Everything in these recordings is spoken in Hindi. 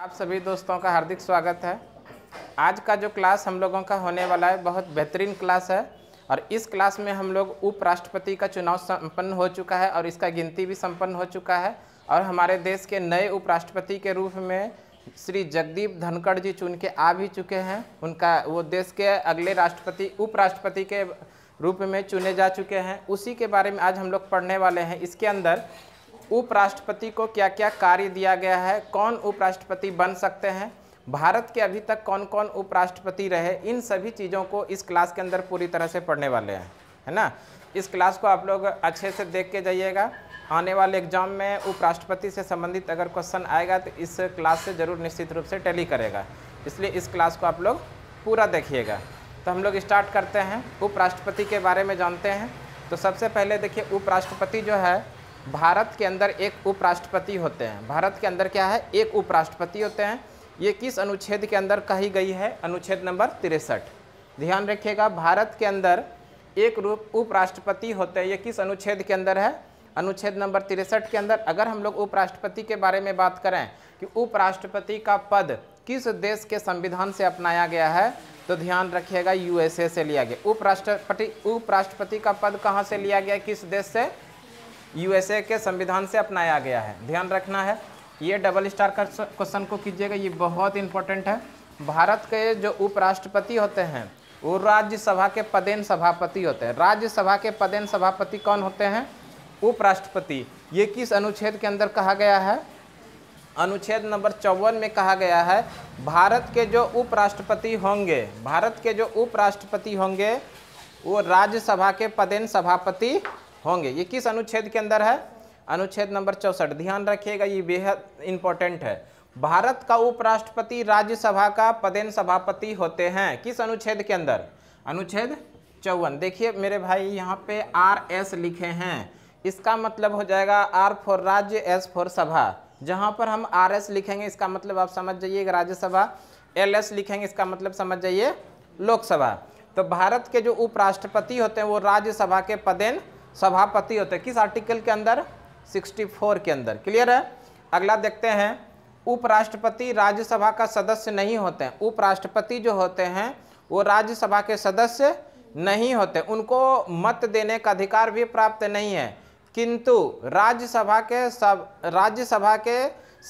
आप सभी दोस्तों का हार्दिक स्वागत है आज का जो क्लास हम लोगों का होने वाला है बहुत बेहतरीन क्लास है और इस क्लास में हम लोग उपराष्ट्रपति का चुनाव संपन्न हो चुका है और इसका गिनती भी संपन्न हो चुका है और हमारे देश के नए उपराष्ट्रपति के रूप में श्री जगदीप धनखड़ जी चुन के आ भी चुके हैं उनका वो देश के अगले राष्ट्रपति उपराष्ट्रपति के रूप में चुने जा चुके हैं उसी के बारे में आज हम लोग पढ़ने वाले हैं इसके अंदर उपराष्ट्रपति को क्या क्या कार्य दिया गया है कौन उपराष्ट्रपति बन सकते हैं भारत के अभी तक कौन कौन उपराष्ट्रपति रहे इन सभी चीज़ों को इस क्लास के अंदर पूरी तरह से पढ़ने वाले हैं है ना इस क्लास को आप लोग अच्छे से देख के जाइएगा आने वाले एग्जाम में उपराष्ट्रपति से संबंधित अगर क्वेश्चन आएगा तो इस क्लास से ज़रूर निश्चित रूप से टैली करेगा इसलिए इस क्लास को आप लोग पूरा देखिएगा तो हम लोग स्टार्ट करते हैं उपराष्ट्रपति के बारे में जानते हैं तो सबसे पहले देखिए उपराष्ट्रपति जो है भारत के अंदर एक उपराष्ट्रपति होते हैं भारत के अंदर क्या है एक उपराष्ट्रपति होते हैं ये किस अनुच्छेद के अंदर कही गई है अनुच्छेद नंबर तिरसठ ध्यान रखिएगा भारत के अंदर एक रूप उपराष्ट्रपति होते हैं ये किस अनुच्छेद के अंदर है अनुच्छेद नंबर तिरसठ के अंदर अगर हम लोग उपराष्ट्रपति के बारे में बात करें कि उपराष्ट्रपति का पद किस देश के संविधान से अपनाया गया है तो ध्यान रखिएगा यूएसए से लिया गया उपराष्ट्रपति उपराष्ट्रपति का पद कहाँ से लिया गया किस देश से यूएसए के संविधान से अपनाया गया है ध्यान रखना है ये डबल स्टार क्वेश्चन को कीजिएगा ये बहुत इंपॉर्टेंट है भारत के जो उपराष्ट्रपति होते हैं वो राज्यसभा के पदेन सभापति होते हैं राज्यसभा के पदेन सभापति कौन होते हैं उपराष्ट्रपति ये किस अनुच्छेद के अंदर कहा गया है अनुच्छेद नंबर चौवन में कहा गया है भारत के जो उपराष्ट्रपति होंगे भारत के जो उपराष्ट्रपति होंगे वो राज्यसभा के पदेन सभापति होंगे ये किस अनुच्छेद के अंदर है अनुच्छेद नंबर चौसठ ध्यान रखिएगा ये बेहद इंपॉर्टेंट है भारत का उपराष्ट्रपति राज्यसभा का पदेन सभापति होते हैं किस अनुच्छेद के अंदर अनुच्छेद चौवन देखिए मेरे भाई यहाँ पे आर एस लिखे हैं इसका मतलब हो जाएगा R for Rajya S for Sabha जहाँ पर हम आर एस लिखेंगे इसका मतलब आप समझ जाइए राज्यसभा एल एस लिखेंगे इसका मतलब समझ जाइए लोकसभा तो भारत के जो उपराष्ट्रपति होते हैं वो राज्यसभा के पदेन सभापति होते हैं किस आर्टिकल के अंदर 64 के अंदर क्लियर है अगला देखते हैं उपराष्ट्रपति राज्यसभा का सदस्य नहीं होते हैं उपराष्ट्रपति जो होते हैं वो राज्यसभा के सदस्य नहीं होते उनको मत देने का अधिकार भी प्राप्त नहीं है किंतु राज्यसभा के सब राज्यसभा के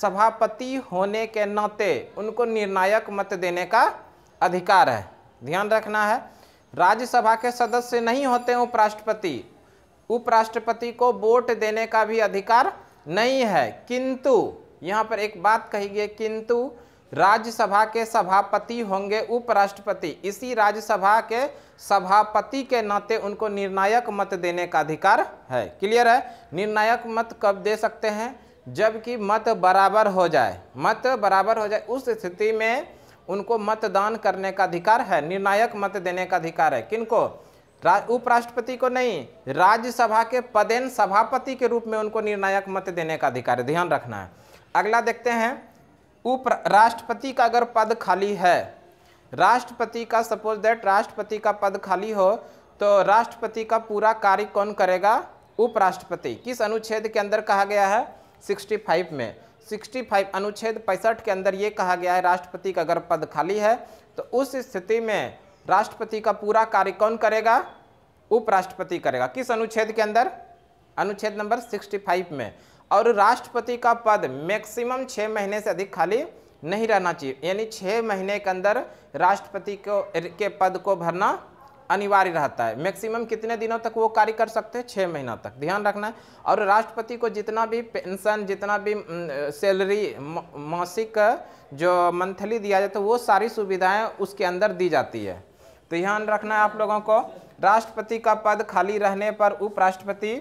सभापति होने के नाते उनको निर्णायक मत देने का अधिकार है ध्यान रखना है राज्यसभा के सदस्य नहीं होते उपराष्ट्रपति उपराष्ट्रपति को वोट देने का भी अधिकार नहीं है किंतु यहाँ पर एक बात कही गई किंतु राज्यसभा के सभापति होंगे उपराष्ट्रपति इसी राज्यसभा के सभापति के नाते उनको निर्णायक मत देने का अधिकार है क्लियर है निर्णायक मत कब दे सकते हैं जबकि मत बराबर हो जाए मत बराबर हो जाए उस स्थिति में उनको मतदान करने का अधिकार है निर्णायक मत देने का अधिकार है किनको उपराष्ट्रपति को नहीं राज्यसभा के पदेन सभापति के रूप में उनको निर्णायक मत देने का अधिकार है ध्यान रखना है अगला देखते हैं उपराष्ट्रपति का अगर पद खाली है राष्ट्रपति का सपोज दैट राष्ट्रपति का पद खाली हो तो राष्ट्रपति का पूरा कार्य कौन करेगा उपराष्ट्रपति किस अनुच्छेद के अंदर कहा गया है 65 में 65 अनुच्छेद पैंसठ के अंदर ये कहा गया है राष्ट्रपति का अगर पद खाली है तो उस स्थिति में राष्ट्रपति का पूरा कार्य कौन करेगा उपराष्ट्रपति करेगा किस अनुच्छेद के अंदर अनुच्छेद नंबर 65 में और राष्ट्रपति का पद मैक्सिमम छः महीने से अधिक खाली नहीं रहना चाहिए यानी छः महीने के अंदर राष्ट्रपति को के पद को भरना अनिवार्य रहता है मैक्सिमम कितने दिनों तक वो कार्य कर सकते हैं छः महीना तक ध्यान रखना है और राष्ट्रपति को जितना भी पेंशन जितना भी सैलरी मासिक जो मंथली दिया जाता है वो सारी सुविधाएं उसके अंदर दी जाती है तो ध्यान रखना है आप लोगों को राष्ट्रपति का पद खाली रहने पर उपराष्ट्रपति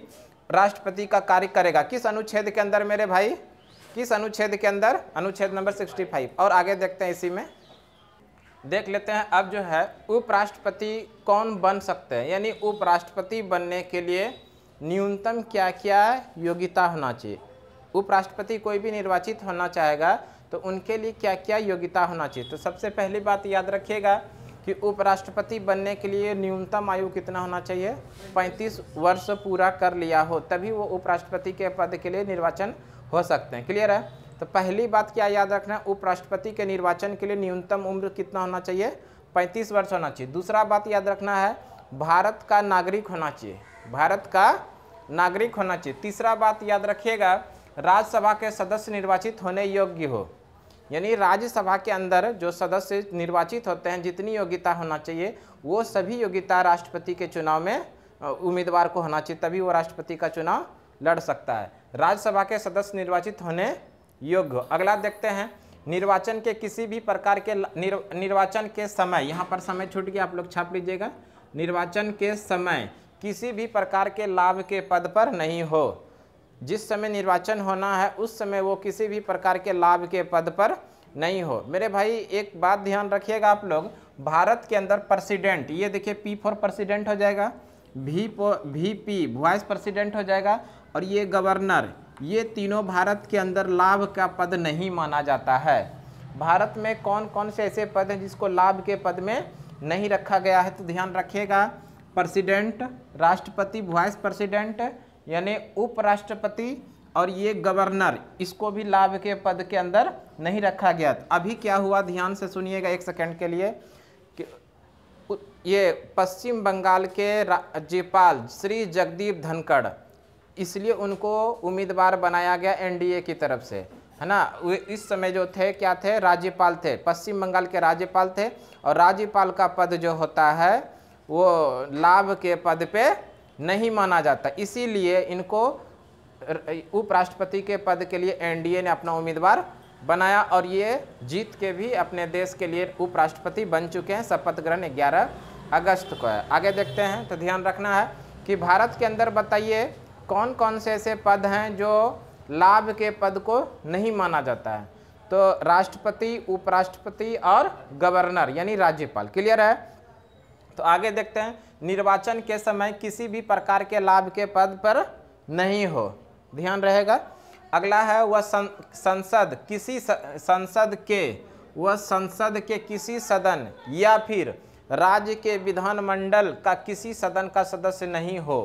राष्ट्रपति का कार्य करेगा किस अनुच्छेद के अंदर मेरे भाई किस अनुच्छेद के अंदर अनुच्छेद नंबर 65 और आगे देखते हैं इसी में देख लेते हैं अब जो है उपराष्ट्रपति कौन बन सकते हैं यानी उपराष्ट्रपति बनने के लिए न्यूनतम क्या क्या योग्यता होना चाहिए उपराष्ट्रपति कोई भी निर्वाचित होना चाहेगा तो उनके लिए क्या क्या योग्यता होना चाहिए तो सबसे पहली बात याद रखिएगा कि उपराष्ट्रपति बनने के लिए न्यूनतम आयु कितना होना चाहिए 35 वर्ष पूरा कर लिया हो तभी वो उपराष्ट्रपति के पद के लिए निर्वाचन हो सकते हैं क्लियर है तो पहली बात क्या याद रखना है उपराष्ट्रपति के निर्वाचन के लिए न्यूनतम उम्र कितना होना चाहिए पैंतीस वर्ष होना चाहिए दूसरा बात याद रखना है भारत का नागरिक होना चाहिए भारत का नागरिक होना चाहिए तीसरा बात याद रखिएगा राज्यसभा के सदस्य निर्वाचित होने योग्य हो यानी राज्यसभा के अंदर जो सदस्य निर्वाचित होते हैं जितनी योग्यता होना चाहिए वो सभी योग्यता राष्ट्रपति के चुनाव में उम्मीदवार को होना चाहिए तभी वो राष्ट्रपति का चुनाव लड़ सकता है राज्यसभा के सदस्य निर्वाचित होने योग्य अगला देखते हैं निर्वाचन के किसी भी प्रकार के निर, निर्वाचन के समय यहाँ पर समय छूट गया आप लोग छाप लीजिएगा निर्वाचन के समय किसी भी प्रकार के लाभ के पद पर नहीं हो जिस समय निर्वाचन होना है उस समय वो किसी भी प्रकार के लाभ के पद पर नहीं हो मेरे भाई एक बात ध्यान रखिएगा आप लोग भारत के अंदर प्रेसिडेंट ये देखिए पी फॉर प्रेसिडेंट हो जाएगा भी वी पी वाइस प्रेसिडेंट हो जाएगा और ये गवर्नर ये तीनों भारत के अंदर लाभ का पद नहीं माना जाता है भारत में कौन कौन से ऐसे पद हैं जिसको लाभ के पद में नहीं रखा गया है तो ध्यान रखिएगा प्रेसिडेंट राष्ट्रपति वाइस प्रेसिडेंट यानी उपराष्ट्रपति और ये गवर्नर इसको भी लाभ के पद के अंदर नहीं रखा गया अभी क्या हुआ ध्यान से सुनिएगा एक सेकंड के लिए कि ये पश्चिम बंगाल के राज्यपाल श्री जगदीप धनखड़ इसलिए उनको उम्मीदवार बनाया गया एनडीए की तरफ से है ना वे इस समय जो थे क्या थे राज्यपाल थे पश्चिम बंगाल के राज्यपाल थे और राज्यपाल का पद जो होता है वो लाभ के पद पे नहीं माना जाता इसीलिए इनको उपराष्ट्रपति के पद के लिए एनडीए ने अपना उम्मीदवार बनाया और ये जीत के भी अपने देश के लिए उपराष्ट्रपति बन चुके हैं शपथ ग्रहण ग्यारह अगस्त को है आगे देखते हैं तो ध्यान रखना है कि भारत के अंदर बताइए कौन कौन से ऐसे पद हैं जो लाभ के पद को नहीं माना जाता है तो राष्ट्रपति उपराष्ट्रपति और गवर्नर यानी राज्यपाल क्लियर है तो आगे देखते हैं निर्वाचन के समय किसी भी प्रकार के लाभ के पद पर नहीं हो ध्यान रहेगा अगला है वह संसद किसी स, संसद के वह संसद के किसी सदन या फिर राज्य के विधानमंडल का किसी सदन का सदस्य नहीं हो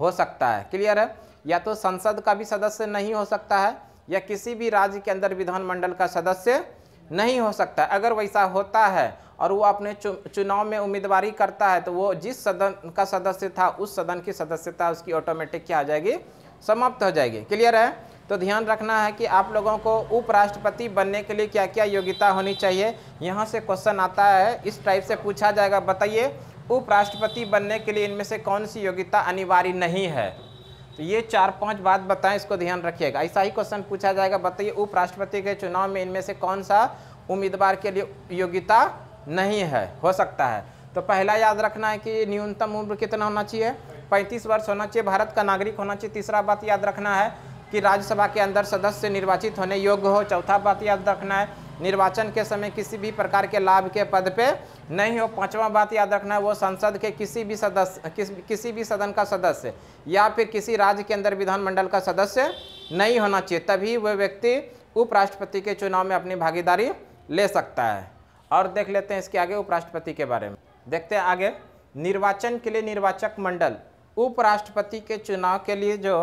हो सकता है क्लियर है या तो संसद का भी सदस्य नहीं हो सकता है या किसी भी राज्य के अंदर विधानमंडल का सदस्य नहीं हो सकता अगर वैसा होता है और वो अपने चुनाव में उम्मीदवारी करता है तो वो जिस सदन का सदस्य था उस सदन की सदस्यता उसकी ऑटोमेटिक क्या आ जाएगी समाप्त हो जाएगी क्लियर है तो ध्यान रखना है कि आप लोगों को उपराष्ट्रपति बनने के लिए क्या क्या योग्यता होनी चाहिए यहाँ से क्वेश्चन आता है इस टाइप से पूछा जाएगा बताइए उपराष्ट्रपति बनने के लिए इनमें से कौन सी योग्यता अनिवार्य नहीं है तो ये चार पांच बात बताएं इसको ध्यान रखिएगा ऐसा ही क्वेश्चन पूछा जाएगा बताइए उपराष्ट्रपति के चुनाव में इनमें से कौन सा उम्मीदवार के लिए योग्यता नहीं है हो सकता है तो पहला याद रखना है कि न्यूनतम उम्र कितना होना चाहिए पैंतीस वर्ष होना चाहिए भारत का नागरिक होना चाहिए तीसरा बात याद रखना है कि राज्यसभा के अंदर सदस्य निर्वाचित होने योग्य हो चौथा बात याद रखना है निर्वाचन के समय किसी भी प्रकार के लाभ के पद पे नहीं हो पांचवा बात याद रखना है वो संसद के किसी भी सदस्य किस, किसी भी सदन का सदस्य या फिर किसी राज्य के अंदर विधानमंडल का सदस्य नहीं होना चाहिए तभी वह व्यक्ति उपराष्ट्रपति के चुनाव में अपनी भागीदारी ले सकता है और देख लेते हैं इसके आगे उपराष्ट्रपति के बारे में देखते हैं आगे निर्वाचन के लिए निर्वाचक मंडल उपराष्ट्रपति के चुनाव के लिए जो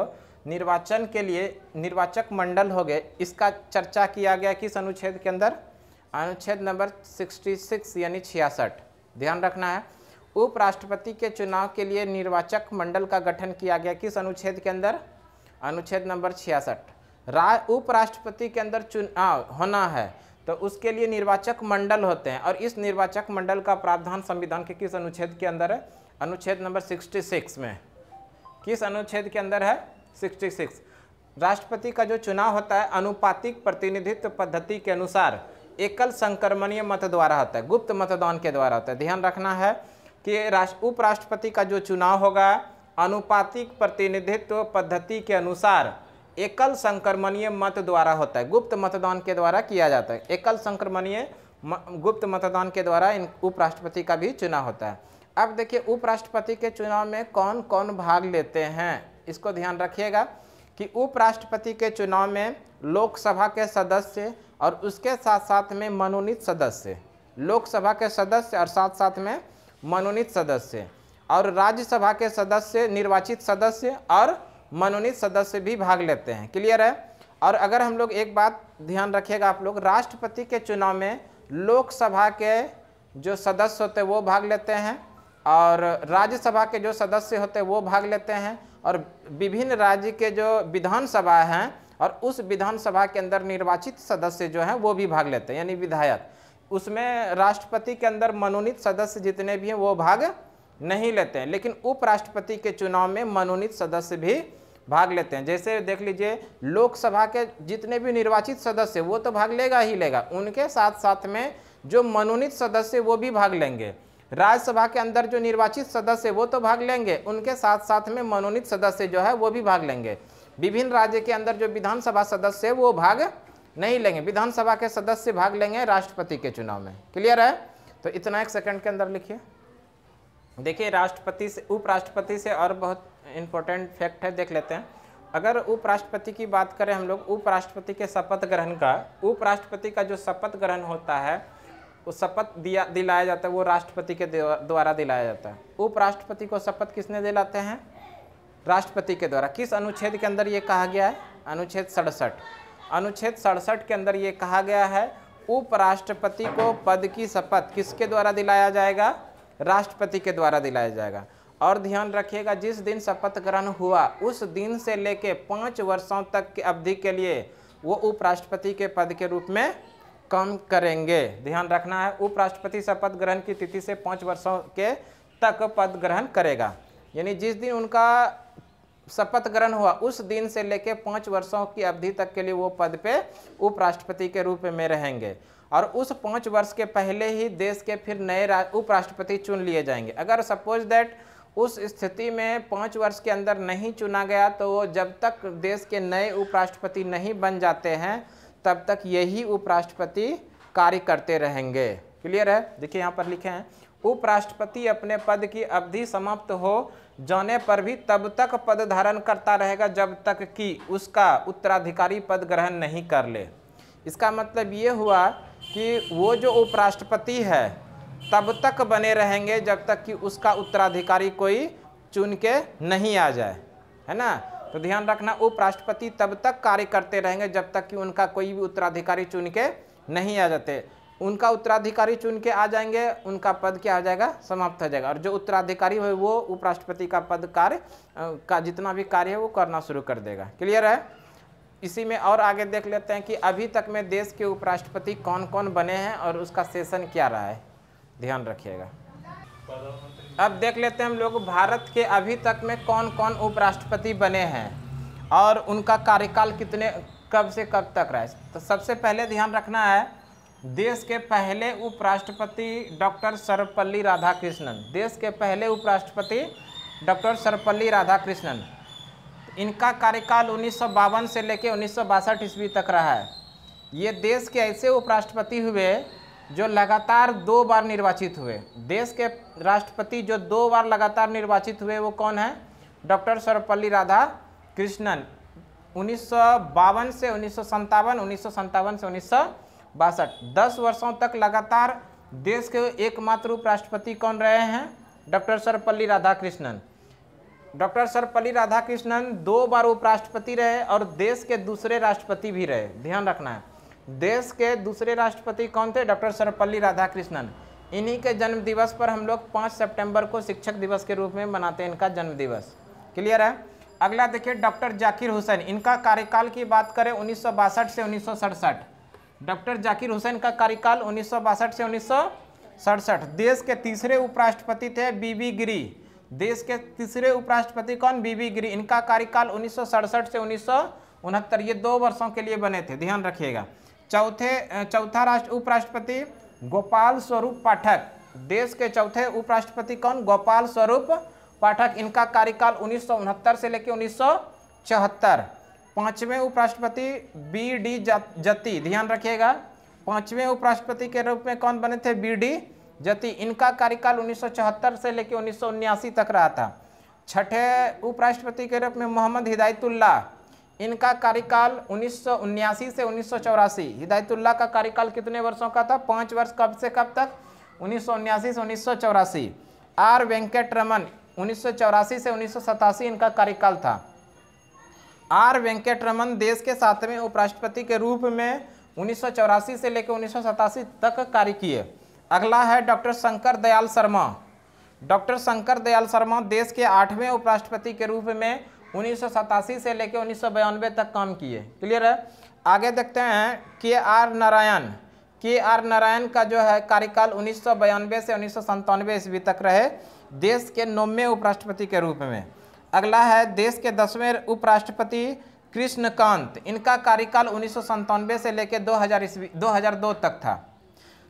निर्वाचन के लिए निर्वाचक मंडल हो गए इसका चर्चा किया गया किस अनुच्छेद के अंदर अनुच्छेद नंबर 66 यानी छियासठ ध्यान रखना है उपराष्ट्रपति के चुनाव के लिए निर्वाचक मंडल का गठन किया गया किस अनुच्छेद के अंदर अनुच्छेद नंबर छियासठ रा उपराष्ट्रपति के अंदर चुनाव होना है तो उसके लिए निर्वाचक मंडल होते हैं और इस निर्वाचक मंडल का प्रावधान संविधान के किस अनुच्छेद के अंदर है अनुच्छेद नंबर 66 में किस अनुच्छेद के अंदर है 66 राष्ट्रपति का जो चुनाव होता है अनुपातिक प्रतिनिधित्व पद्धति के अनुसार एकल संक्रमणीय मत द्वारा होता है गुप्त मतदान के द्वारा होता है ध्यान रखना है कि राष्ट्र उपराष्ट्रपति का जो चुनाव होगा अनुपातिक प्रतिनिधित्व पद्धति के अनुसार एकल संक्रमणीय मत द्वारा होता है गुप्त मतदान के द्वारा किया जाता है एकल संक्रमणीय गुप्त मतदान के द्वारा इन उपराष्ट्रपति का भी चुनाव होता है अब देखिए उपराष्ट्रपति के चुनाव में कौन कौन भाग लेते हैं इसको ध्यान रखिएगा कि उपराष्ट्रपति के चुनाव में लोकसभा के सदस्य और उसके साथ साथ में मनोनीत सदस्य लोकसभा के सदस्य और साथ साथ में मनोनीत सदस्य और राज्यसभा के सदस्य निर्वाचित सदस्य और मनोनीत सदस्य भी भाग लेते हैं क्लियर है और अगर हम लोग एक बात ध्यान रखिएगा आप लोग राष्ट्रपति के चुनाव में लोकसभा के जो सदस्य होते हैं वो भाग लेते हैं और राज्यसभा के जो सदस्य होते हैं वो भाग लेते हैं और विभिन्न राज्य के जो विधानसभा हैं और उस विधानसभा के अंदर निर्वाचित सदस्य जो हैं वो भी भाग लेते हैं यानी विधायक उसमें राष्ट्रपति के अंदर मनोनीत सदस्य जितने भी हैं वो भाग नहीं लेते हैं लेकिन उपराष्ट्रपति के चुनाव में मनोनीत सदस्य भी भाग लेते हैं जैसे देख लीजिए लोकसभा के जितने भी निर्वाचित सदस्य वो तो भाग लेगा ही लेगा उनके साथ साथ में जो मनोनीत सदस्य वो भी भाग लेंगे राज्यसभा के अंदर जो निर्वाचित सदस्य वो तो भाग लेंगे उनके साथ साथ में मनोनीत सदस्य जो है वो भी भाग लेंगे विभिन्न राज्य के अंदर जो विधानसभा सदस्य है वो भाग नहीं लेंगे विधानसभा के सदस्य भाग लेंगे राष्ट्रपति के चुनाव में क्लियर है तो इतना एक सेकंड के अंदर लिखिए देखिए राष्ट्रपति से उपराष्ट्रपति से और बहुत इंपॉर्टेंट फैक्ट है देख लेते हैं अगर उपराष्ट्रपति की बात करें हम लोग उपराष्ट्रपति के शपथ ग्रहण का उपराष्ट्रपति का जो शपथ ग्रहण होता है वो शपथ दिया दिलाया जाता है वो राष्ट्रपति के द्वारा दिलाया जाता है उपराष्ट्रपति को शपथ किसने दिलाते हैं राष्ट्रपति के द्वारा किस अनुच्छेद के अंदर ये कहा गया है अनुच्छेद सड़सठ अनुच्छेद सड़सठ के अंदर ये कहा गया है उपराष्ट्रपति को पद की शपथ किसके द्वारा दिलाया जाएगा राष्ट्रपति के द्वारा दिलाया जाएगा और ध्यान रखिएगा जिस दिन शपथ ग्रहण हुआ उस दिन से लेके पाँच वर्षों तक की अवधि के लिए वो उपराष्ट्रपति के पद के रूप में कम करेंगे ध्यान रखना है उपराष्ट्रपति शपथ ग्रहण की तिथि से पाँच वर्षों के तक पद ग्रहण करेगा यानी जिस दिन उनका शपथ ग्रहण हुआ उस दिन से लेकर पाँच वर्षों की अवधि तक के लिए वो पद पे उपराष्ट्रपति के रूप में रहेंगे और उस पाँच वर्ष के पहले ही देश के फिर नए उपराष्ट्रपति चुन लिए जाएंगे अगर सपोज दैट उस स्थिति में पाँच वर्ष के अंदर नहीं चुना गया तो जब तक देश के नए उपराष्ट्रपति नहीं बन जाते हैं तब तक यही उपराष्ट्रपति कार्य करते रहेंगे क्लियर है देखिए यहाँ पर लिखे हैं उपराष्ट्रपति अपने पद की अवधि समाप्त हो जाने पर भी तब तक पद धारण करता रहेगा जब तक कि उसका उत्तराधिकारी पद ग्रहण नहीं कर ले इसका मतलब ये हुआ कि वो जो उपराष्ट्रपति है तब तक बने रहेंगे जब तक कि उसका उत्तराधिकारी कोई चुन के नहीं आ जाए है ना तो ध्यान रखना उपराष्ट्रपति तब तक कार्य करते रहेंगे जब तक कि उनका कोई भी उत्तराधिकारी चुन के नहीं आ जाते उनका उत्तराधिकारी चुन के आ जाएंगे उनका पद क्या हो जाएगा समाप्त हो जाएगा और जो उत्तराधिकारी है वो उपराष्ट्रपति का पद कार्य का जितना भी कार्य है वो करना शुरू कर देगा क्लियर है इसी में और आगे देख लेते हैं कि अभी तक में देश के उपराष्ट्रपति कौन कौन बने हैं और उसका सेशन क्या रहा है ध्यान रखिएगा अब देख लेते हैं हम लोग भारत के अभी तक में कौन कौन उपराष्ट्रपति बने हैं और उनका कार्यकाल कितने कब से कब तक रहा है तो सबसे पहले ध्यान रखना है देश के पहले उपराष्ट्रपति डॉक्टर सर्वपल्ली राधाकृष्णन देश के पहले उपराष्ट्रपति डॉक्टर सर्वपल्ली राधाकृष्णन इनका कार्यकाल उन्नीस से लेकर उन्नीस ईस्वी तक रहा है ये देश के ऐसे उपराष्ट्रपति हुए जो लगातार दो बार निर्वाचित हुए देश के राष्ट्रपति जो दो बार लगातार निर्वाचित हुए वो कौन है डॉक्टर सर्वपल्ली राधा कृष्णन उन्नीस से उन्नीस सौ से उन्नीस बासठ दस वर्षों तक लगातार देश के एकमात्र उपराष्ट्रपति कौन रहे हैं डॉक्टर सर्वपल्ली राधाकृष्णन डॉक्टर सर्वपल्ली राधाकृष्णन दो बार उपराष्ट्रपति रहे और देश के दूसरे राष्ट्रपति भी रहे ध्यान रखना है देश के दूसरे राष्ट्रपति कौन थे डॉक्टर सर्वपल्ली राधाकृष्णन इन्हीं के जन्म दिवस पर हम लोग पाँच सितंबर को शिक्षक दिवस के रूप में मनाते हैं इनका जन्म दिवस क्लियर है अगला देखिए डॉक्टर जाकिर हुसैन इनका कार्यकाल की बात करें उन्नीस से उन्नीस डॉक्टर जाकिर हुसैन का कार्यकाल उन्नीस से उन्नीस देश के तीसरे उपराष्ट्रपति थे बीबी गिरी देश के तीसरे उपराष्ट्रपति कौन बीबी गिरी इनका कार्यकाल उन्नीस से उन्नीस ये दो वर्षों के लिए बने थे ध्यान रखिएगा चौथे चौथा राष्ट्र उपराष्ट्रपति गोपाल स्वरूप पाठक देश के चौथे उपराष्ट्रपति कौन गोपाल स्वरूप पाठक इनका कार्यकाल उन्नीस से लेकर उन्नीस पाँचवें उपराष्ट्रपति बी डी जति ध्यान रखिएगा पाँचवें उपराष्ट्रपति के रूप में कौन बने थे बी डी जति इनका कार्यकाल उन्नीस से लेकर उन्नीस तक रहा था छठे उपराष्ट्रपति के रूप में मोहम्मद हिदायतुल्लाह इनका कार्यकाल उन्नीस से उन्नीस हिदायतुल्लाह का कार्यकाल कितने वर्षों का था पाँच वर्ष कब से कब तक उन्नीस से उन्नीस आर वेंकट रमन उन्नीस से उन्नीस इनका कार्यकाल था आर वेंकट रमन देश के सातवें उपराष्ट्रपति के रूप में उन्नीस से लेकर उन्नीस तक कार्य किए अगला है डॉक्टर शंकर दयाल शर्मा डॉक्टर शंकर दयाल शर्मा देश के आठवें उपराष्ट्रपति के रूप में उन्नीस से लेकर उन्नीस तक काम किए क्लियर है आगे देखते हैं के आर नारायण के आर नारायण का जो है कार्यकाल उन्नीस से उन्नीस सौ ईस्वी तक रहे देश के नौवें उपराष्ट्रपति के रूप में अगला है देश के दसवें उपराष्ट्रपति कृष्णकांत इनका कार्यकाल उन्नीस से लेकर 2000 ईस्वी दो तक था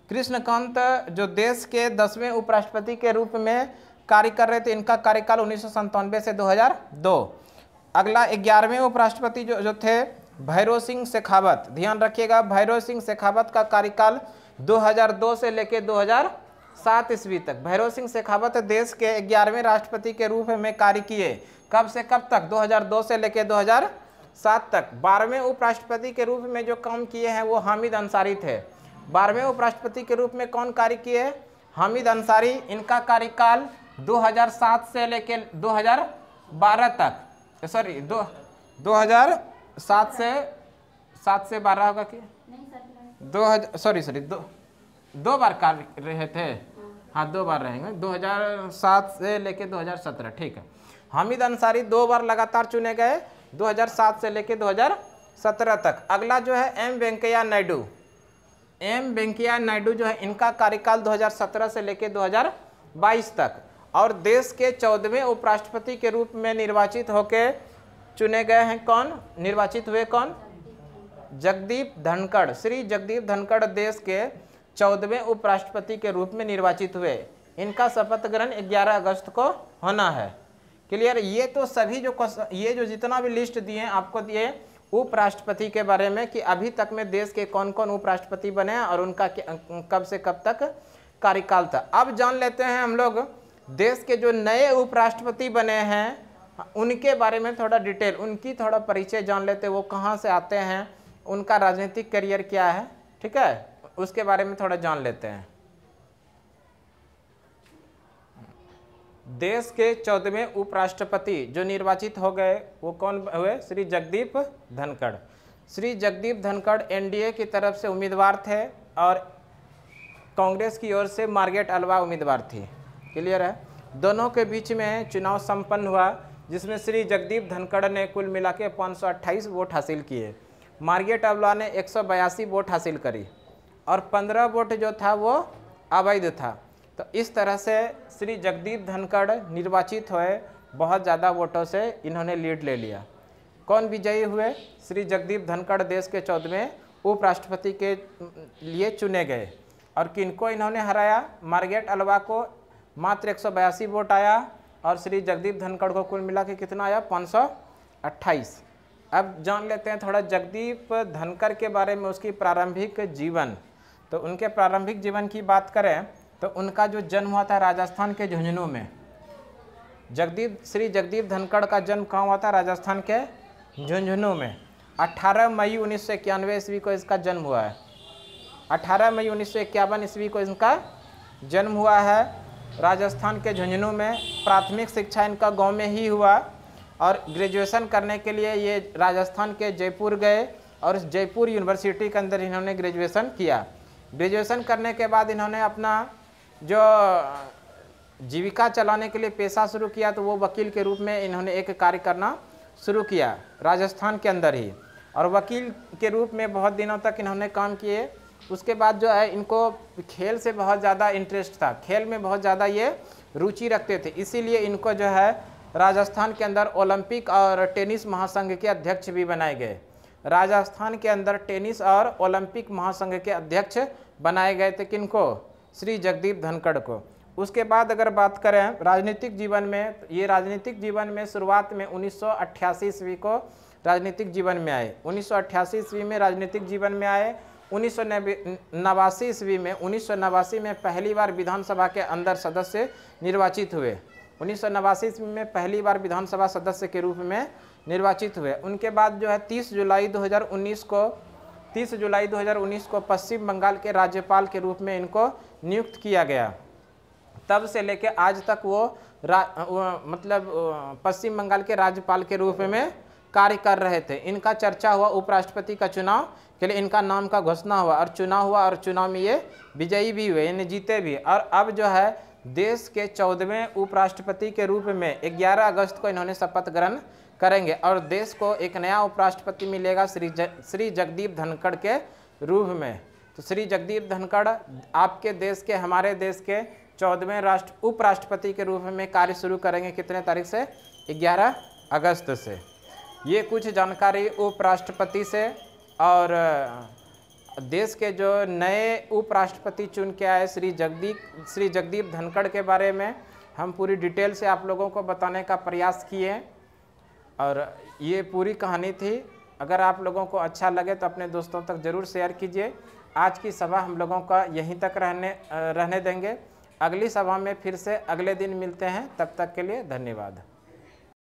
कृष्णकांत जो देश के दसवें उपराष्ट्रपति के रूप में कार्य कर रहे थे इनका कार्यकाल उन्नीस से 2002 अगला ग्यारहवें उपराष्ट्रपति जो जो थे भैरव सिंह शेखावत ध्यान रखिएगा भैरव सिंह शेखावत का कार्यकाल 2002 से लेकर 2007 ईस्वी तक भैरव सिंह शेखावत देश के ग्यारहवें राष्ट्रपति के रूप में कार्य किए कब से कब तक 2002 से लेकर 2007 तक बारहवें उपराष्ट्रपति के रूप में जो काम किए हैं वो हामिद अंसारी थे बारहवें उपराष्ट्रपति के रूप में कौन कार्य किए हामिद अंसारी इनका कार्यकाल दो से लेकर बारह तक सॉरी दो दो हज़ार सात से सात से बारह होगा कि दो हज़ार सॉरी सॉरी दो दो बार कार रहे थे हाँ दो बार रहेंगे 2007 से लेके 2017 ठीक है हामिद अंसारी दो बार लगातार चुने गए 2007 से लेके 2017 तक अगला जो है एम वेंकैया नायडू एम वेंकैया नायडू जो है इनका कार्यकाल 2017 से लेके 2022 तक और देश के चौदहवें उपराष्ट्रपति के रूप में निर्वाचित होकर चुने गए हैं कौन निर्वाचित हुए कौन जगदीप धनखड़ श्री जगदीप धनखड़ देश के चौदहवें उपराष्ट्रपति के रूप में निर्वाचित हुए इनका शपथ ग्रहण ग्यारह अगस्त को होना है क्लियर ये तो सभी जो ये जो जितना भी लिस्ट दिए आपको दिए उपराष्ट्रपति के बारे में कि अभी तक में देश के कौन कौन उपराष्ट्रपति बने हैं और उनका कब से कब तक कार्यकाल था अब जान लेते हैं हम लोग देश के जो नए उपराष्ट्रपति बने हैं उनके बारे में थोड़ा डिटेल उनकी थोड़ा परिचय जान लेते वो कहाँ से आते हैं उनका राजनीतिक करियर क्या है ठीक है उसके बारे में थोड़ा जान लेते हैं देश के चौदहवें उपराष्ट्रपति जो निर्वाचित हो गए वो कौन हुए श्री जगदीप धनखड़ श्री जगदीप धनखड़ एनडीए की तरफ से उम्मीदवार थे और कांग्रेस की ओर से मार्गेट अलवा उम्मीदवार थी क्लियर है दोनों के बीच में चुनाव संपन्न हुआ जिसमें श्री जगदीप धनखड़ ने कुल मिला के पाँच वोट हासिल किए मार्गेट अवला ने एक वोट हासिल करी और पंद्रह वोट जो था वो अवैध था तो इस तरह से श्री जगदीप धनखड़ निर्वाचित हुए बहुत ज़्यादा वोटों से इन्होंने लीड ले लिया कौन विजयी हुए श्री जगदीप धनखड़ देश के चौदहवें उपराष्ट्रपति के लिए चुने गए और किनको इन्होंने हराया मार्गेट अलवा को मात्र एक सौ बयासी वोट आया और श्री जगदीप धनखड़ को कुल मिला के कितना आया पाँच सौ अट्ठाईस अब जान लेते हैं थोड़ा जगदीप धनकर के बारे में उसकी प्रारंभिक जीवन तो उनके प्रारंभिक जीवन की बात करें तो उनका जो जन्म हुआ था राजस्थान के झुंझुनू में जगदीप श्री जगदीप धनखड़ का जन्म कहाँ हुआ था राजस्थान के झुंझुनू में 18 मई उन्नीस सौ इक्यानवे ईस्वी को इसका जन्म हुआ है 18 मई उन्नीस सौ इक्यावन ईस्वी को इनका जन्म हुआ है राजस्थान के झुंझुनू में प्राथमिक शिक्षा इनका गांव में ही हुआ और ग्रेजुएशन करने के लिए ये राजस्थान के जयपुर गए और जयपुर यूनिवर्सिटी के अंदर इन्होंने ग्रेजुएशन किया ग्रेजुएशन करने के बाद इन्होंने अपना जो जीविका चलाने के लिए पेशा शुरू किया तो वो वकील के रूप में इन्होंने एक कार्य करना शुरू किया राजस्थान के अंदर ही और वकील के रूप में बहुत दिनों तक इन्होंने काम किए उसके बाद जो है इनको खेल से बहुत ज़्यादा इंटरेस्ट था खेल में बहुत ज़्यादा ये रुचि रखते थे इसीलिए इनको जो है राजस्थान के अंदर ओलंपिक और टेनिस महासंघ के अध्यक्ष भी बनाए गए राजस्थान के अंदर टेनिस और ओलंपिक महासंघ के अध्यक्ष बनाए गए थे किनको श्री जगदीप धनखड़ को उसके बाद अगर बात करें राजनीतिक जीवन में ये राजनीतिक जीवन में शुरुआत में उन्नीस ईस्वी को राजनीतिक जीवन में आए उन्नीस ईस्वी में राजनीतिक जीवन में आए उन्नीस सौ नवासी ईस्वी में उन्नीस सौ नवासी में पहली बार विधानसभा के अंदर सदस्य निर्वाचित हुए उन्नीस सौ नवासी ईस्वी में पहली बार विधानसभा सदस्य के रूप में निर्वाचित हुए उनके बाद जो है 30 जुलाई 2019 को 30 जुलाई 2019 को पश्चिम बंगाल के राज्यपाल के रूप में इनको नियुक्त किया गया तब से लेके आज तक वो, वो मतलब पश्चिम बंगाल के राज्यपाल के रूप में कार्य कर रहे थे इनका चर्चा हुआ उपराष्ट्रपति का चुनाव के लिए इनका नाम का घोषणा हुआ और चुनाव हुआ और चुनाव में ये विजयी भी हुए यानी जीते भी और अब जो है देश के चौदहवें उपराष्ट्रपति के रूप में ग्यारह अगस्त को इन्होंने शपथ ग्रहण करेंगे और देश को एक नया उपराष्ट्रपति मिलेगा श्री ज, श्री जगदीप धनखड़ के रूप में तो श्री जगदीप धनखड़ आपके देश के हमारे देश के चौदहवें राष्ट्र उपराष्ट्रपति के रूप में कार्य शुरू करेंगे कितने तारीख से 11 अगस्त से ये कुछ जानकारी उपराष्ट्रपति से और देश के जो नए उपराष्ट्रपति चुन के आए श्री जगदीप श्री जगदीप धनखड़ के बारे में हम पूरी डिटेल से आप लोगों को बताने का प्रयास किए और ये पूरी कहानी थी अगर आप लोगों को अच्छा लगे तो अपने दोस्तों तक ज़रूर शेयर कीजिए आज की सभा हम लोगों का यहीं तक रहने रहने देंगे अगली सभा में फिर से अगले दिन मिलते हैं तब तक के लिए धन्यवाद